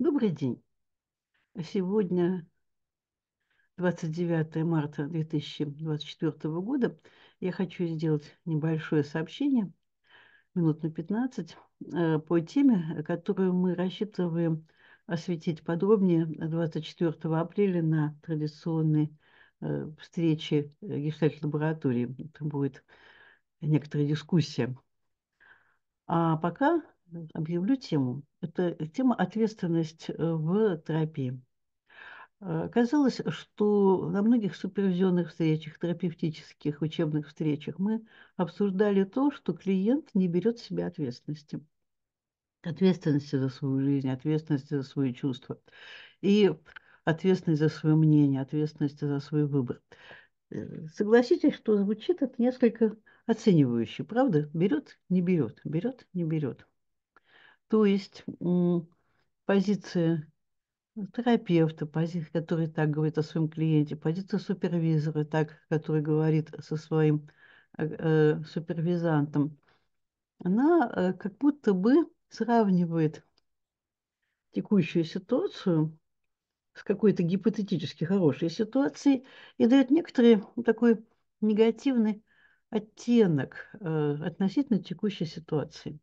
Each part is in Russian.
Добрый день. Сегодня 29 марта 2024 года. Я хочу сделать небольшое сообщение, минут на 15, э, по теме, которую мы рассчитываем осветить подробнее 24 апреля на традиционной э, встрече гештальт-лаборатории. Это будет некоторая дискуссия. А пока объявлю тему. Это э, тема «Ответственность э, в терапии». Оказалось, а, что на многих супервизионных встречах, терапевтических, учебных встречах мы обсуждали то, что клиент не берет в себя ответственности. Ответственности за свою жизнь, ответственности за свои чувства и ответственность за свое мнение, ответственность за свой выбор. Э, согласитесь, что звучит это несколько оценивающе, правда? Берет, не берет, берет, не берет. То есть позиция терапевта, позиция, который так говорит о своем клиенте, позиция супервизора, так, который говорит со своим э, э, супервизантом, она э, как будто бы сравнивает текущую ситуацию с какой-то гипотетически хорошей ситуацией и дает некоторый такой негативный оттенок э, относительно текущей ситуации.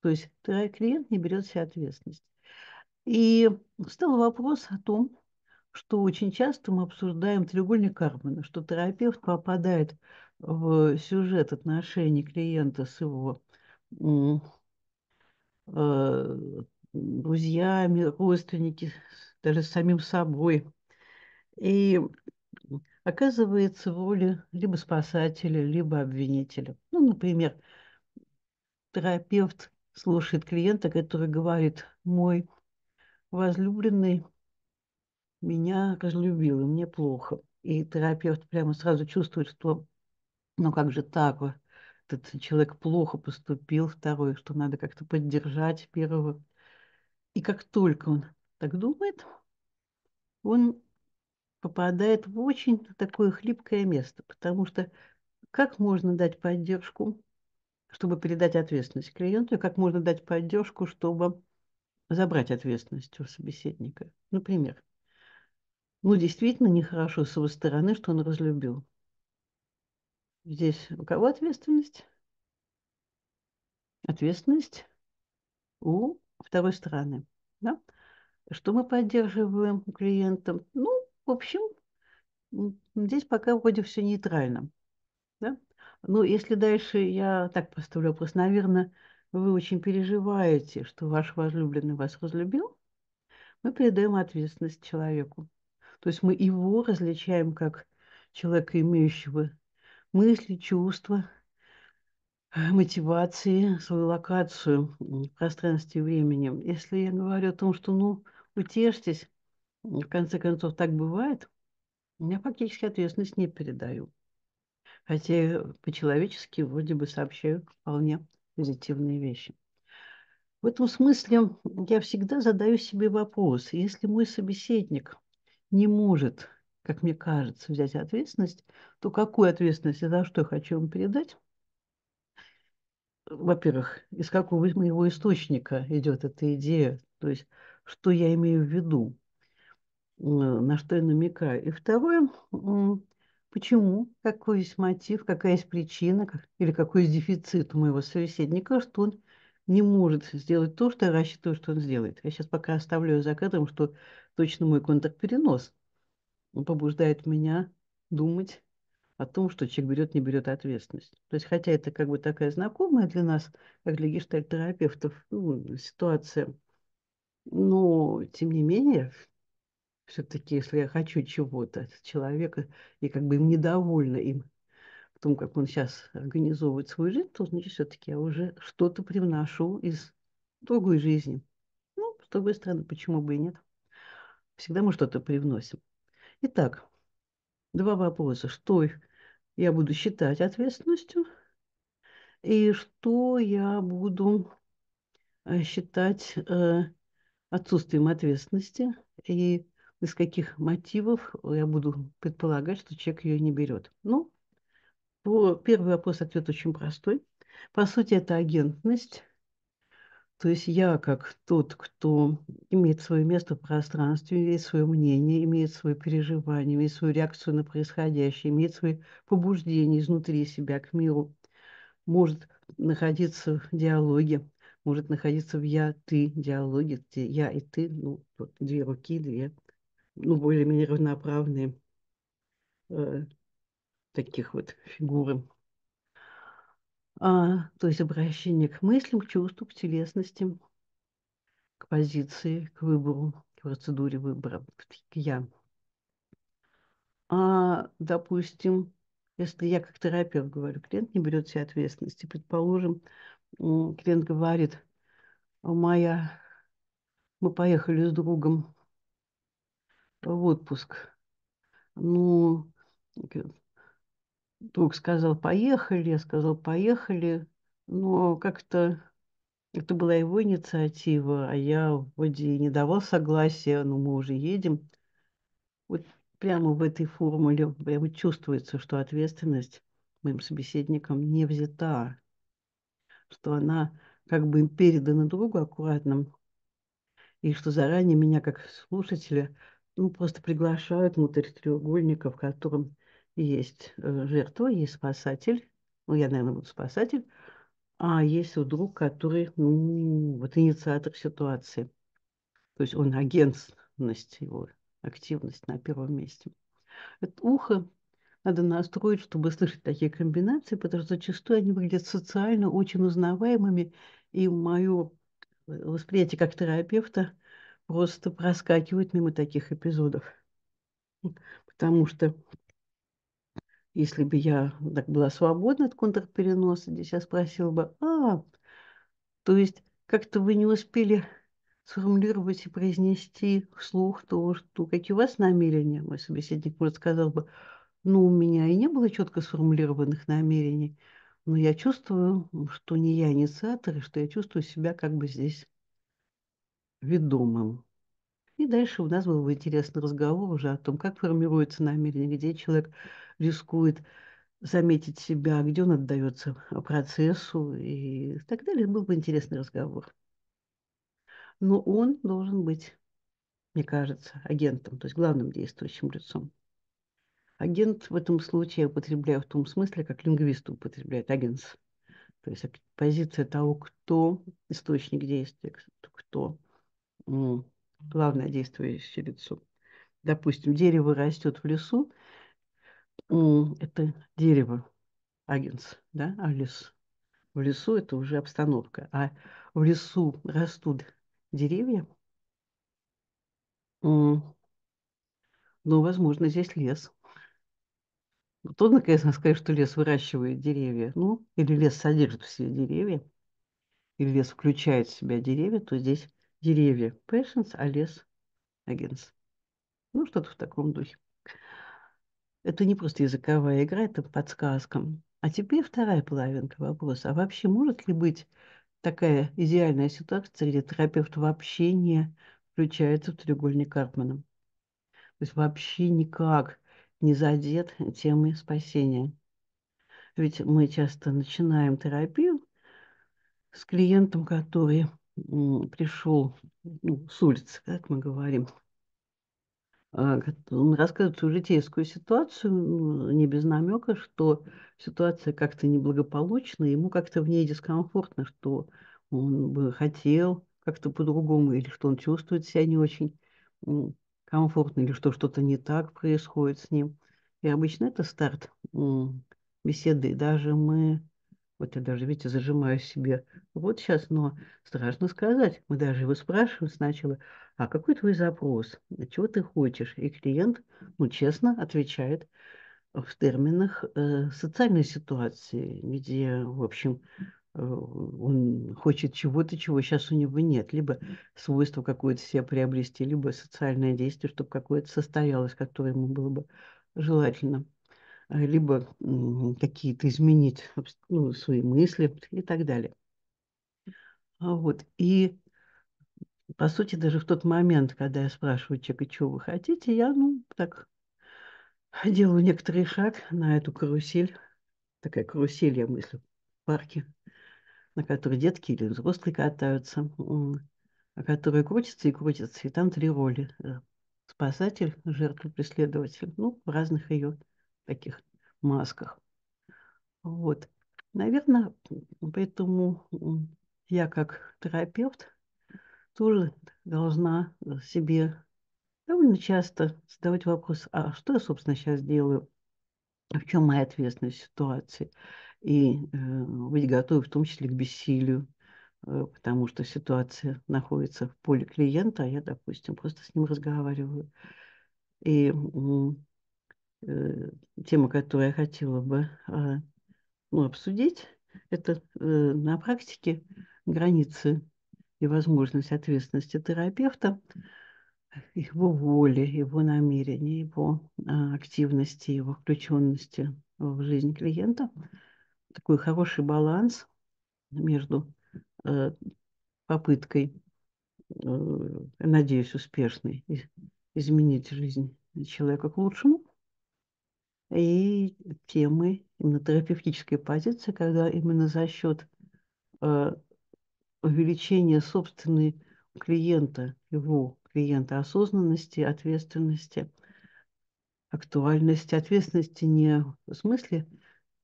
То есть клиент не берет себе ответственность. И стал вопрос о том, что очень часто мы обсуждаем треугольник Кармана, что терапевт попадает в сюжет отношений клиента с его э, друзьями, родственниками, даже с самим собой. И оказывается в роли либо спасателя, либо обвинителя. Ну, например, терапевт слушает клиента, который говорит, мой возлюбленный меня разлюбил, и мне плохо. И терапевт прямо сразу чувствует, что ну как же так, вот этот человек плохо поступил, второй, что надо как-то поддержать первого. И как только он так думает, он попадает в очень такое хлипкое место, потому что как можно дать поддержку чтобы передать ответственность клиенту, и как можно дать поддержку, чтобы забрать ответственность у собеседника. Например, ну, действительно нехорошо с его стороны, что он разлюбил. Здесь у кого ответственность? Ответственность у второй стороны. Да? Что мы поддерживаем у клиента? Ну, в общем, здесь пока вроде все нейтрально. Да? Ну, если дальше я так поставлю вопрос, наверное, вы очень переживаете, что ваш возлюбленный вас разлюбил, мы передаем ответственность человеку. То есть мы его различаем как человека, имеющего мысли, чувства, э, мотивации, свою локацию в пространстве и времени. Если я говорю о том, что, ну, утешьтесь, в конце концов, так бывает, я фактически ответственность не передаю. Хотя по-человечески вроде бы сообщаю вполне позитивные вещи. В этом смысле я всегда задаю себе вопрос, если мой собеседник не может, как мне кажется, взять ответственность, то какую ответственность за что я хочу ему передать? Во-первых, из какого моего источника идет эта идея, то есть что я имею в виду, на что я намекаю. И второе, Почему? Какой есть мотив, какая есть причина или какой есть дефицит у моего собеседника, что он не может сделать то, что я рассчитываю, что он сделает. Я сейчас пока оставляю кадром, что точно мой контакт-перенос побуждает меня думать о том, что человек берет, не берет ответственность. То есть, хотя это как бы такая знакомая для нас, как для гештальтерапевтов, ну, ситуация, но тем не менее все-таки, если я хочу чего-то от человека, и как бы им недовольна им в том, как он сейчас организовывает свою жизнь, то, значит, все-таки я уже что-то привношу из другой жизни. Ну, с другой стороны, почему бы и нет? Всегда мы что-то привносим. Итак, два вопроса. Что я буду считать ответственностью и что я буду э, считать э, отсутствием ответственности и из каких мотивов э, я буду предполагать, что человек ее не берет. Ну, первый вопрос, ответ очень простой. По сути, это агентность. То есть я, как тот, кто имеет свое место в пространстве, имеет свое мнение, имеет свое переживание, имеет свою реакцию на происходящее, имеет свои побуждения изнутри себя к миру, может находиться в диалоге, может находиться в я-ты диалоге, где я и ты, ну, вот, две руки, две ну, более-менее равноправные э, таких вот фигуры. А, то есть обращение к мыслям, к чувству, к телесности, к позиции, к выбору, к процедуре выбора, к я. А, допустим, если я как терапевт говорю, клиент не берет себе ответственности, предположим, клиент говорит, моя, мы поехали с другом в отпуск. Ну, друг сказал, поехали, я сказал, поехали. Но как-то это была его инициатива, а я вроде и не давал согласия, но мы уже едем. Вот прямо в этой формуле прямо чувствуется, что ответственность моим собеседникам не взята, что она как бы им передана другу аккуратным, и что заранее меня как слушателя – ну, просто приглашают внутрь треугольника, в котором есть э, жертва, есть спасатель, ну, я, наверное, буду спасатель, а есть друг, который, ну, вот инициатор ситуации. То есть он агентность, его активность на первом месте. Это ухо надо настроить, чтобы слышать такие комбинации, потому что зачастую они выглядят социально очень узнаваемыми, и мое э, восприятие как терапевта просто проскакивать мимо таких эпизодов. Потому что если бы я так была свободна от контрпереноса, здесь я спросила бы, а, то есть как-то вы не успели сформулировать и произнести вслух то, что какие у вас намерения. Мой собеседник, может, сказал бы, ну, у меня и не было четко сформулированных намерений, но я чувствую, что не я инициатор, и что я чувствую себя как бы здесь ведомым. И дальше у нас был бы интересный разговор уже о том, как формируется намерение, где человек рискует заметить себя, где он отдается процессу и так далее. Был бы интересный разговор. Но он должен быть, мне кажется, агентом, то есть главным действующим лицом. Агент в этом случае я употребляю в том смысле, как лингвист употребляет агент. То есть позиция того, кто источник действия, кто ну, главное действующее лицо. Допустим, дерево растет в лесу, это дерево, агенс, да, а лес. В лесу это уже обстановка. А в лесу растут деревья, ну, возможно, здесь лес. Трудно, конечно, сказать, что лес выращивает деревья. Ну, или лес содержит все деревья, или лес включает в себя деревья, то здесь деревья. Passions, а лес against. Ну, что-то в таком духе. Это не просто языковая игра, это подсказка. А теперь вторая половинка вопроса. А вообще может ли быть такая идеальная ситуация, где терапевт вообще не включается в треугольник Карпмана? То есть вообще никак не задет темой спасения. Ведь мы часто начинаем терапию с клиентом, который пришел ну, с улицы, как мы говорим, а, он рассказывает свою житейскую ситуацию, не без намека, что ситуация как-то неблагополучна, ему как-то в ней дискомфортно, что он бы хотел как-то по-другому, или что он чувствует себя не очень комфортно, или что что-то не так происходит с ним. И обычно это старт беседы. даже мы вот я даже, видите, зажимаю себе вот сейчас, но страшно сказать. Мы даже его спрашиваем сначала, а какой твой запрос, чего ты хочешь? И клиент, ну, честно, отвечает в терминах э, социальной ситуации, где, в общем, э, он хочет чего-то, чего сейчас у него нет. Либо свойство какое-то себе приобрести, либо социальное действие, чтобы какое-то состоялось, которое ему было бы желательно. Э, либо какие-то изменить ну, свои мысли и так далее. А вот. И, по сути, даже в тот момент, когда я спрашиваю человека, чего вы хотите, я, ну, так делаю некоторый шаг на эту карусель. Такая карусель, я мыслю, в парке, на которой детки или взрослые катаются, а которая крутится и крутится. И там три роли. Э, спасатель, жертва, преследователь. Ну, в разных ее таких масках. Вот. Наверное, поэтому я как терапевт тоже должна себе довольно часто задавать вопрос, а что я, собственно, сейчас делаю? А в чем моя ответственность в ситуации? И э, быть готовой в том числе к бессилию, э, потому что ситуация находится в поле клиента, а я, допустим, просто с ним разговариваю. И Э, тема, которую я хотела бы а, ну, обсудить, это э, на практике границы и возможность ответственности терапевта, его воли, его намерения, его а, активности, его включенности в жизнь клиента. Такой хороший баланс между э, попыткой, надеюсь, успешной изменить жизнь человека к лучшему и темы именно терапевтической позиции, когда именно за счет э, увеличения собственной клиента, его клиента осознанности, ответственности, актуальности, ответственности не в смысле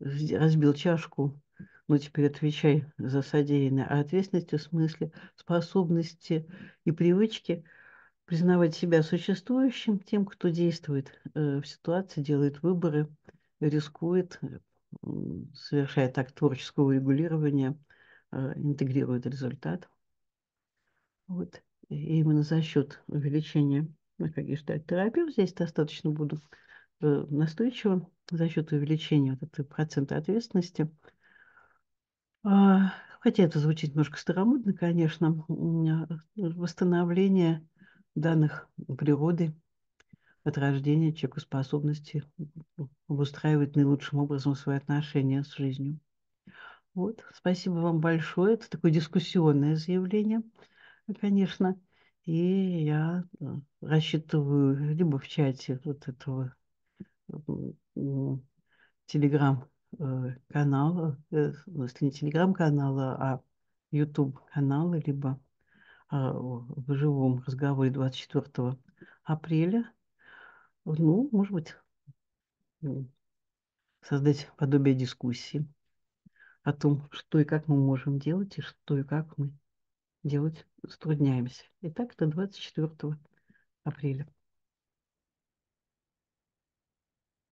разбил чашку, но ну, теперь отвечай за содеянное, а ответственности в смысле способности и привычки – признавать себя существующим тем, кто действует э, в ситуации, делает выборы, рискует, э, совершает акт творческого регулирования, э, интегрирует результат. Вот. И именно за счет увеличения гештальт ну, терапию здесь достаточно буду настойчиво за счет увеличения вот этого процента ответственности. А, хотя это звучит немножко старомодно, конечно, восстановление данных природы от рождения человеку способности обустраивать наилучшим образом свои отношения с жизнью. Вот, спасибо вам большое. Это такое дискуссионное заявление, конечно. И я э, рассчитываю либо в чате вот этого телеграм-канала, э, э, ну, если не телеграм-канала, а YouTube-канала, либо а, в живом разговоре 24 апреля, ну, может быть, создать подобие дискуссии о том, что и как мы можем делать, и что и как мы делать затрудняемся. Итак, это 24 апреля.